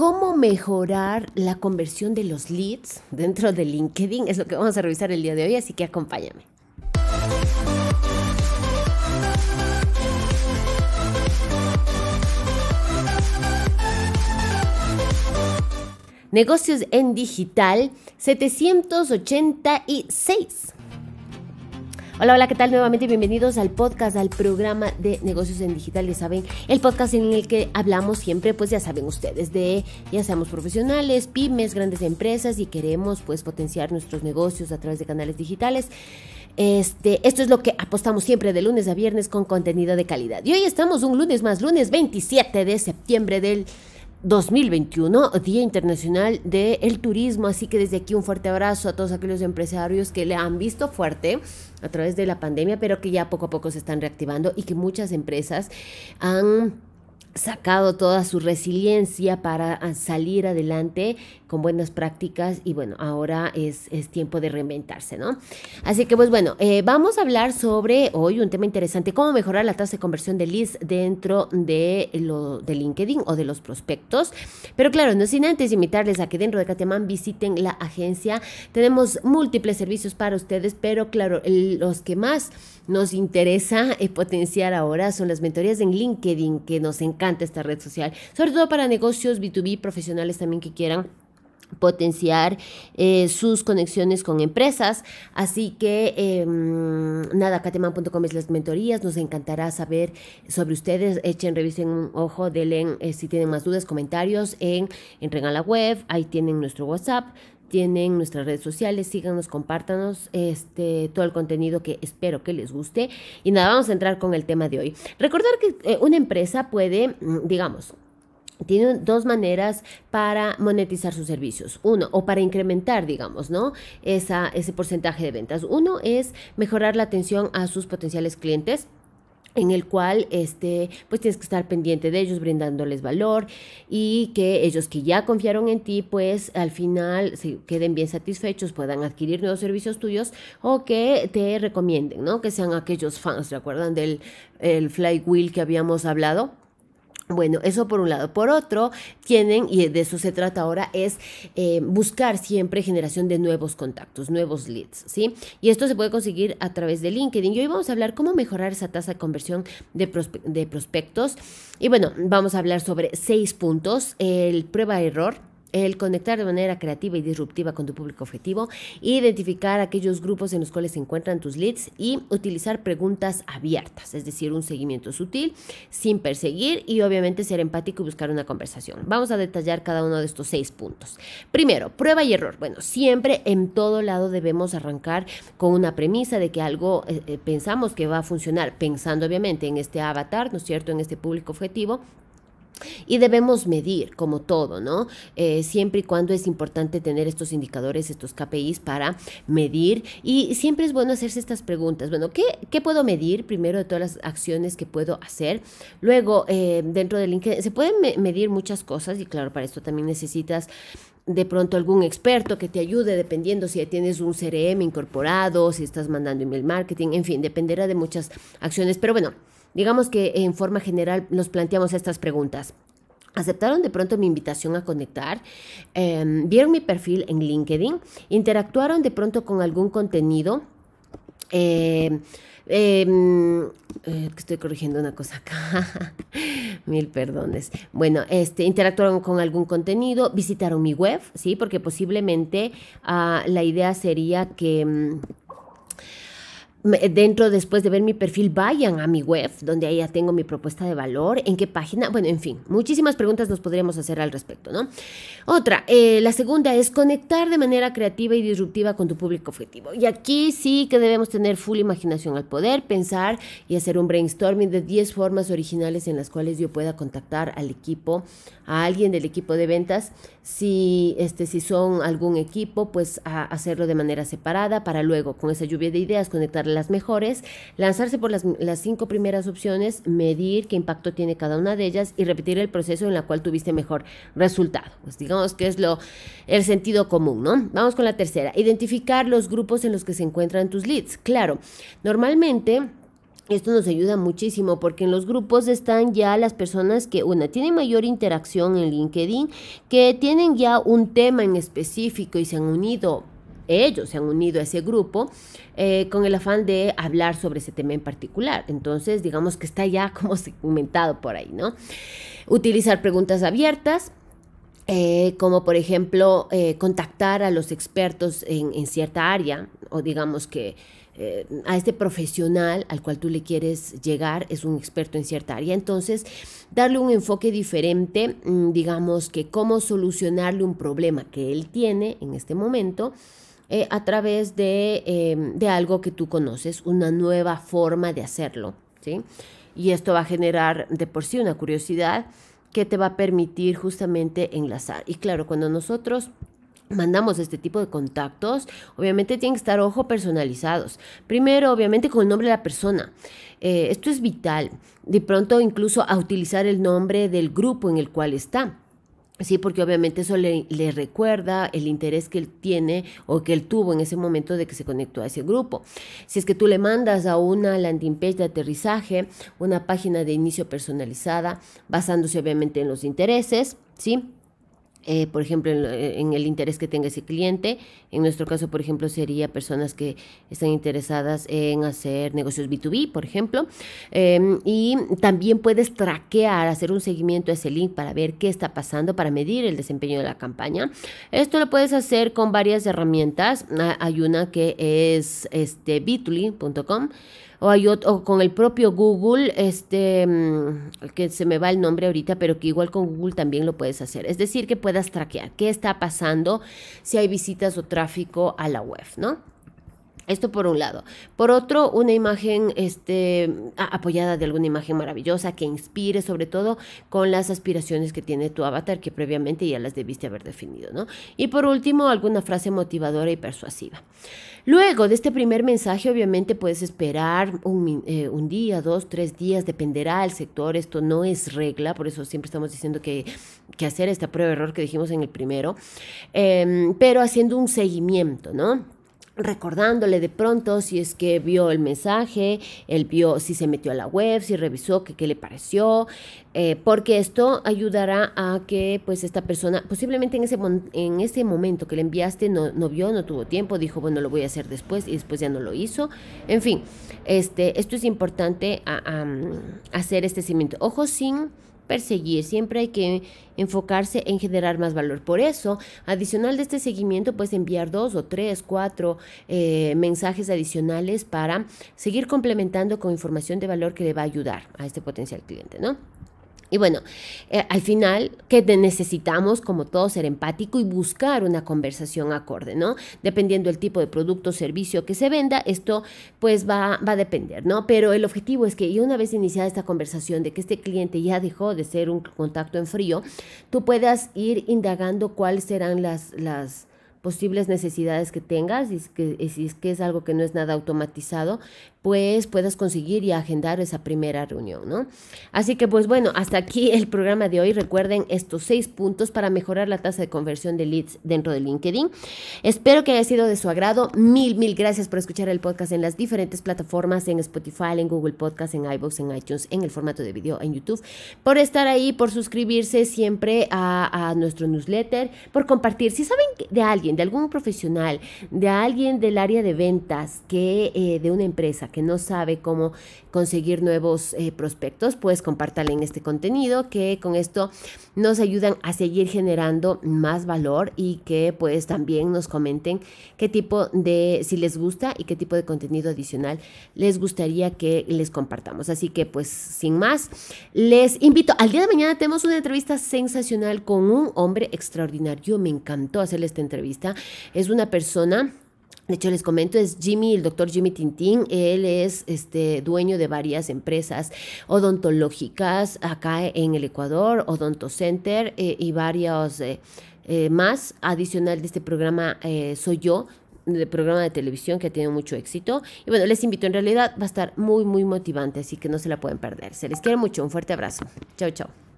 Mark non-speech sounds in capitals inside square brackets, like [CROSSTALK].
cómo mejorar la conversión de los leads dentro de LinkedIn es lo que vamos a revisar el día de hoy, así que acompáñame. Negocios en digital 786. Hola, hola, ¿qué tal? Nuevamente bienvenidos al podcast, al programa de negocios en digital, ya saben, el podcast en el que hablamos siempre, pues ya saben ustedes, de ya seamos profesionales, pymes, grandes empresas y queremos pues potenciar nuestros negocios a través de canales digitales. Este, esto es lo que apostamos siempre de lunes a viernes con contenido de calidad. Y hoy estamos un lunes más, lunes 27 de septiembre del 2021, Día Internacional del Turismo. Así que desde aquí un fuerte abrazo a todos aquellos empresarios que le han visto fuerte a través de la pandemia, pero que ya poco a poco se están reactivando y que muchas empresas han sacado toda su resiliencia para ah, salir adelante con buenas prácticas y bueno, ahora es, es tiempo de reinventarse, ¿no? Así que pues bueno, eh, vamos a hablar sobre hoy un tema interesante, cómo mejorar la tasa de conversión de leads dentro de, lo, de LinkedIn o de los prospectos. Pero claro, no sin antes invitarles a que dentro de Catemán visiten la agencia. Tenemos múltiples servicios para ustedes, pero claro, los que más nos interesa eh, potenciar ahora son las mentorías en LinkedIn que nos encantan encanta esta red social, sobre todo para negocios B2B, profesionales también que quieran potenciar eh, sus conexiones con empresas. Así que em, nada, kateman.com es las mentorías. Nos encantará saber sobre ustedes. Echen, revisen un ojo, denle eh, si tienen más dudas, comentarios en, en Web. Ahí tienen nuestro WhatsApp tienen nuestras redes sociales, síganos, compártanos este, todo el contenido que espero que les guste. Y nada, vamos a entrar con el tema de hoy. Recordar que eh, una empresa puede, mm, digamos, tiene dos maneras para monetizar sus servicios. Uno, o para incrementar, digamos, ¿no? Esa, ese porcentaje de ventas. Uno es mejorar la atención a sus potenciales clientes en el cual este, pues tienes que estar pendiente de ellos, brindándoles valor y que ellos que ya confiaron en ti, pues al final se queden bien satisfechos, puedan adquirir nuevos servicios tuyos o que te recomienden, ¿no? Que sean aquellos fans, ¿se acuerdan del el flywheel que habíamos hablado? Bueno, eso por un lado. Por otro, tienen, y de eso se trata ahora, es eh, buscar siempre generación de nuevos contactos, nuevos leads, ¿sí? Y esto se puede conseguir a través de LinkedIn. Y hoy vamos a hablar cómo mejorar esa tasa de conversión de, de prospectos. Y bueno, vamos a hablar sobre seis puntos, el prueba-error el conectar de manera creativa y disruptiva con tu público objetivo, identificar aquellos grupos en los cuales se encuentran tus leads y utilizar preguntas abiertas, es decir, un seguimiento sutil sin perseguir y obviamente ser empático y buscar una conversación. Vamos a detallar cada uno de estos seis puntos. Primero, prueba y error. Bueno, siempre en todo lado debemos arrancar con una premisa de que algo eh, eh, pensamos que va a funcionar, pensando obviamente en este avatar, ¿no es cierto?, en este público objetivo y debemos medir, como todo, ¿no? Eh, siempre y cuando es importante tener estos indicadores, estos KPIs para medir. Y siempre es bueno hacerse estas preguntas. Bueno, ¿qué, puedo medir? Primero de todas las acciones que puedo hacer. Luego, eh, dentro del LinkedIn, se pueden medir muchas cosas y claro, para esto también necesitas de pronto algún experto que te ayude, dependiendo si tienes un CRM incorporado, si estás mandando email marketing, en fin, dependerá de muchas acciones. Pero bueno, Digamos que en forma general nos planteamos estas preguntas. Aceptaron de pronto mi invitación a conectar, em, vieron mi perfil en LinkedIn, interactuaron de pronto con algún contenido. Em, em, eh, estoy corrigiendo una cosa acá. [LAUGHS] Mil perdones. Bueno, este, interactuaron con algún contenido, visitaron mi web, ¿sí? Porque posiblemente ah, la idea sería que... Mm, dentro después de ver mi perfil, vayan a mi web, donde ahí ya tengo mi propuesta de valor, en qué página, bueno, en fin, muchísimas preguntas nos podríamos hacer al respecto, ¿no? Otra, eh, la segunda es conectar de manera creativa y disruptiva con tu público objetivo. Y aquí sí que debemos tener full imaginación al poder, pensar y hacer un brainstorming de 10 formas originales en las cuales yo pueda contactar al equipo, a alguien del equipo de ventas, si, este, si son algún equipo, pues hacerlo de manera separada para luego, con esa lluvia de ideas, conectar las mejores, lanzarse por las, cinco primeras opciones, medir qué impacto tiene cada una de ellas y repetir el proceso en la cual tuviste mejor resultado. Pues digamos que es lo, el sentido común, ¿no? Vamos con la tercera, identificar los grupos en los que se encuentran tus leads. Claro, normalmente... Esto nos ayuda muchísimo porque en los grupos están ya las personas que, una, tienen mayor interacción en LinkedIn, que tienen ya un tema en específico y se han unido ellos se han unido a ese grupo eh, con el afán de hablar sobre ese tema en particular. Entonces, digamos que está ya [LAUGHS] como segmentado por ahí, ¿no? Utilizar preguntas abiertas, eh, como por ejemplo eh, contactar a los expertos en, cierta área o digamos que a este profesional al cual tú le quieres llegar es un experto en cierta área. Entonces, darle un enfoque diferente, mm, digamos que cómo solucionarle un problema que él tiene en este momento eh, a través em, de, algo que tú conoces, una nueva forma de hacerlo. Y esto va a generar de por sí una curiosidad que te va a permitir justamente enlazar. Y claro, cuando nosotros mandamos este tipo de contactos, obviamente tienen que estar, ojo, personalizados. Primero, obviamente, con el nombre de la persona. Eh, esto es vital. De pronto, incluso a utilizar el nombre del grupo en el cual está. Sí, porque obviamente eso le, le, recuerda el interés que él tiene o que él tuvo en ese momento de que se conectó a ese grupo. Si es que tú le mandas a una landing page de aterrizaje, una página de inicio personalizada, basándose obviamente en los intereses, ¿sí? Eh, por ejemplo, eh, en, el interés que tenga ese cliente. En nuestro caso, por ejemplo, sería personas que están interesadas en hacer negocios B2B, por ejemplo. Em, y también puedes traquear, hacer un seguimiento a ese link para ver qué está pasando, para medir el desempeño de la campaña. Esto lo puedes hacer con varias herramientas. Ah, hay una que es este, bitly.com o hay otro, con el propio Google, este, mm, que se me va el nombre ahorita, pero que igual con Google también lo puedes hacer. Es decir, que puedas traquear qué está pasando, si hay visitas o tráfico a la web, ¿no? Esto por un lado. Por otro, una imagen este, apoyada de alguna imagen maravillosa que inspire, sobre todo con las aspiraciones que tiene tu avatar, que previamente ya las debiste haber definido, ¿no? Y por último, alguna frase motivadora y persuasiva. Luego de este primer mensaje, obviamente puedes esperar un, eh, día, dos, tres días, dependerá del sector. Esto no es regla, por eso siempre estamos diciendo que, hacer esta prueba-error que dijimos en el primero, em, pero haciendo un seguimiento, ¿no? recordándole de pronto si es que vio el mensaje, él vio si se metió a la web, si revisó qué le pareció, eh, porque esto ayudará a que pues esta persona posiblemente en ese, en ese momento que le enviaste no, vio, no tuvo tiempo, dijo bueno lo voy a hacer después y después ya no lo hizo. En fin, este, esto es importante hacer este seguimiento. Ojo sin perseguir, siempre hay que enfocarse en generar más valor. Por eso, adicional de este seguimiento, puedes enviar dos o tres, cuatro eh, mensajes adicionales para seguir complementando con información de valor que le va a ayudar a este potencial cliente, ¿no? Y bueno, eh, al final, que necesitamos, como todos ser empático y buscar una conversación acorde, ¿no? Dependiendo del tipo de producto o servicio que se venda, esto pues va, va a depender, ¿no? Pero el objetivo es que una vez iniciada esta conversación de que este cliente ya dejó de ser un contacto en frío, tú puedas ir indagando cuáles serán las, las posibles necesidades que tengas, y que, si es que es algo que no es nada automatizado, pues puedas conseguir y agendar esa primera reunión, ¿no? Así que pues bueno, hasta aquí el programa de hoy. Recuerden estos seis puntos para mejorar la tasa de conversión de leads dentro de LinkedIn. Espero que haya sido de su agrado. Mil, mil gracias por escuchar el podcast en las diferentes plataformas, en Spotify, en Google Podcast, en iVoox, en iTunes, en el formato de video, en YouTube, por estar ahí, por suscribirse siempre a nuestro newsletter, por compartir. Si saben de alguien de algún profesional, de alguien del área de ventas, que eh, de una empresa que no sabe cómo conseguir nuevos eh, prospectos, pues compártale en este contenido que con esto nos ayudan a seguir generando más valor y que pues también nos comenten qué tipo de, si les gusta y qué tipo de contenido adicional les gustaría que les compartamos. Así que pues sin más, les invito, al día de mañana tenemos una entrevista sensacional con un hombre extraordinario. Me encantó hacerle esta entrevista es una persona de hecho, les comento, es Jimmy, el doctor Jimmy Tintín. Él es este, dueño de varias empresas odontológicas acá en el Ecuador, Odonto Center eh, y varios eh, eh, más. Adicional de este programa soy yo, del programa de televisión que ha tenido mucho éxito. Y bueno, les invito, en realidad va a estar muy, muy motivante, así que no se la pueden perder. Se les quiere mucho, un fuerte abrazo. Chao, chao.